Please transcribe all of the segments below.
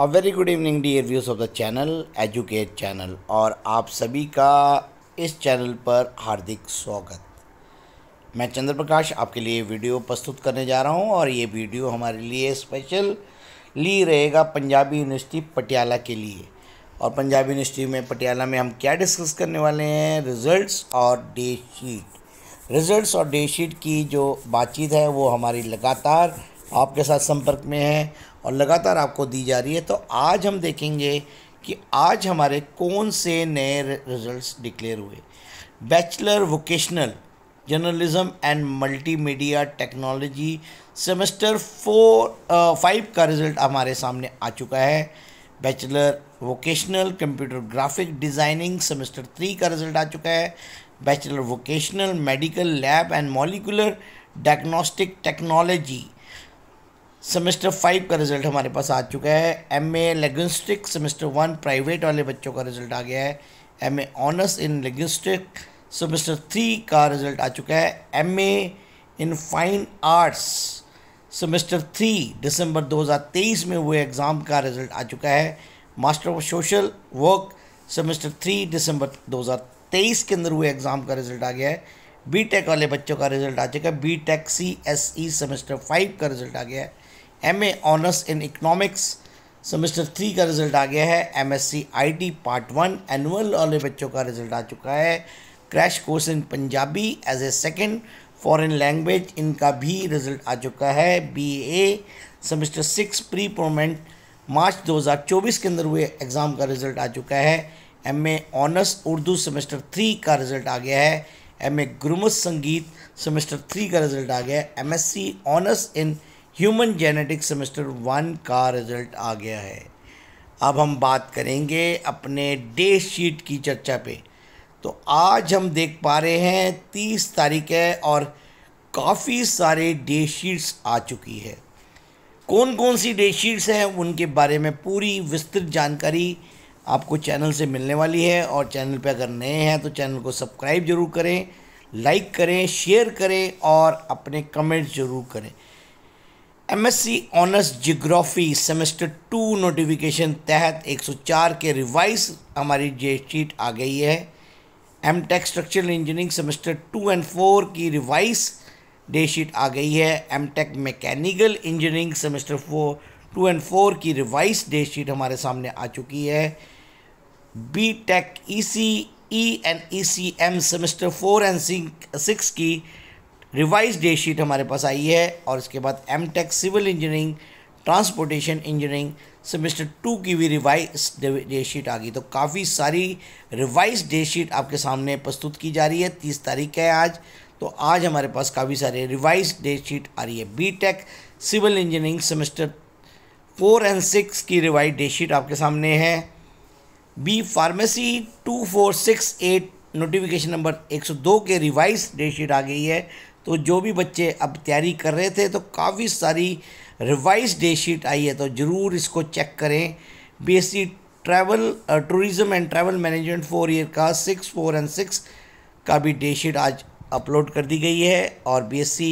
a very good evening dear views of the channel educate channel और आप सभी का इस चैनल पर हार्दिक स्वागत मैं चंद्र प्रकाश आपके लिए वीडियो प्रस्तुत करने जा रहा हूं और ये वीडियो हमारे लिए स्पेशल ली रहेगा पंजाबी यूनिवर्सिटी पटियाला के लिए और पंजाबी यूनिवर्सिटी में पटियाला में हम क्या डिस्कस करने वाले हैं रिज़ल्ट्स और डे शीट रिज़ल्ट्स और डे शीट की जो बातचीत है वो हमारी लगातार आपके साथ संपर्क में है और लगातार आपको दी जा रही है तो आज हम देखेंगे कि आज हमारे कौन से नए रिजल्ट्स डिक्लेयर हुए bachelor vocational journalism and multimedia technology semester four five का रिज़ल्ट हमारे सामने आ चुका है bachelor vocational computer graphic designing semester three का रिज़ल्ट आ चुका है bachelor vocational medical lab and molecular diagnostic technology semester five का रिजल्ट हमारे पास आ चुका है M A linguistic semester one private वाले बच्चों का रिजल्ट आ गया है M A honours in लेगिस्टिक semester three का रिजल्ट आ चुका है M A in fine arts semester three दिसंबर 2023 में हुए एग्ज़ाम का रिजल्ट आ चुका है master of social work semester three दिसंबर 2023 के अंदर हुए एग्ज़ाम का रिजल्ट आ गया है बी टेक वाले बच्चों का रिजल्ट आ चुका है B tech C S E semester five का रिजल्ट आ गया है M A honours in economics semester three का रिजल्ट आ गया है M S C I T part one annual वाले बच्चों का रिजल्ट आ चुका है crash course in Punjabi as a second foreign language इनका भी रिजल्ट आ चुका है बी ए सेमेस्टर सिक्स प्री प्रोमेंट मार्च 2024 के अंदर हुए एग्ज़ाम का रिज़ल्ट आ चुका है M A honours Urdu semester three का रिज़ल्ट आ गया है M A Gurmat Sangeet semester three का रिज़ल्ट आ गया है M S C honours in human genetics semester one का रिज़ल्ट आ गया है अब हम बात करेंगे अपने डे शीट की चर्चा पे तो आज हम देख पा रहे हैं तीस तारीख है और काफ़ी सारे डे शीट्स आ चुकी है कौन कौन सी डे शीट्स हैं उनके बारे में पूरी विस्तृत जानकारी आपको चैनल से मिलने वाली है और चैनल पे अगर नए हैं तो चैनल को सब्सक्राइब जरूर करें लाइक करें शेयर करें और अपने कमेंट्स ज़रूर करें MSc honours geography semester two notification तहत 104 के रिवाइज हमारी जे शीट आ गई है M tech structural engineering semester two and four की रिवाइज डे शीट आ गई है M tech mechanical engineering semester four two and four की रिवाइज डे शीट हमारे सामने आ चुकी है B tech E C E and E C M semester four and six की रिवाइज डे शीट हमारे पास आई है और इसके बाद M tech e civil engineering transportation engineering semester two की भी रिवाइज डे शीट आ गई तो काफ़ी सारी रिवाइज डे शीट आपके सामने प्रस्तुत की जा रही है तीस तारीख है आज तो आज हमारे पास काफ़ी सारे रिवाइज डे शीट आ रही है B tech e civil engineering semester four and six की रिवाइज डे शीट आपके सामने है B pharmacy two four six eight notification number 102 के रिवाइज डेट शीट आ गई है तो जो भी बच्चे अब तैयारी कर रहे थे तो काफ़ी सारी रिवाइज डे शीट आई है तो ज़रूर इसको चेक करें BSc travel tourism and travel management four year का सिक्स फोर एंड सिक्स का भी डे शीट आज अपलोड कर दी गई है और BSc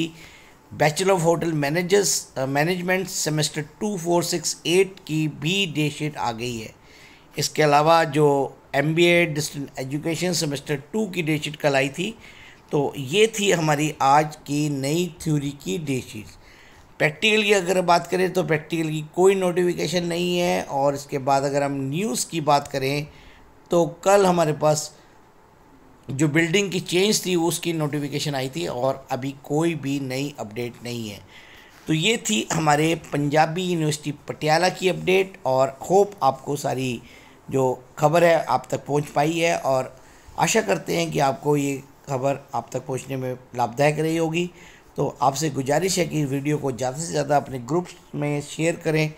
bachelor of hotel managers management semester two four six eight की भी डे शीट आ गई है इसके अलावा जो M B A distant education semester two की डे शीट कल आई थी तो ये थी हमारी आज की नई थ्योरी की डे शीट्स प्रैक्टिकल की अगर बात करें तो प्रैक्टिकल की कोई नोटिफिकेशन नहीं है और इसके बाद अगर हम न्यूज़ की बात करें तो कल हमारे पास जो बिल्डिंग की चेंज थी उसकी नोटिफिकेशन आई थी और अभी कोई भी नई अपडेट नहीं है तो ये थी हमारे पंजाबी यूनिवर्सिटी पटियाला की अपडेट और होप आपको सारी जो खबर है आप तक पहुंच पाई है और आशा करते हैं कि आपको ये खबर आप तक पहुंचने में लाभदायक रही होगी तो आपसे गुजारिश है कि वीडियो को ज़्यादा से ज़्यादा अपने ग्रुप्स में शेयर करें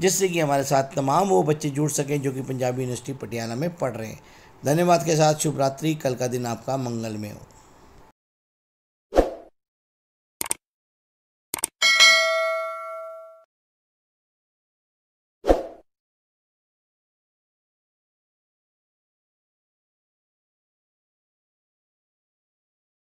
जिससे कि हमारे साथ तमाम वो बच्चे जुड़ सकें जो कि पंजाबी यूनिवर्सिटी पटियाला में पढ़ रहे हैं धन्यवाद के साथ शुभ रात्रि कल का दिन आपका मंगलमय हो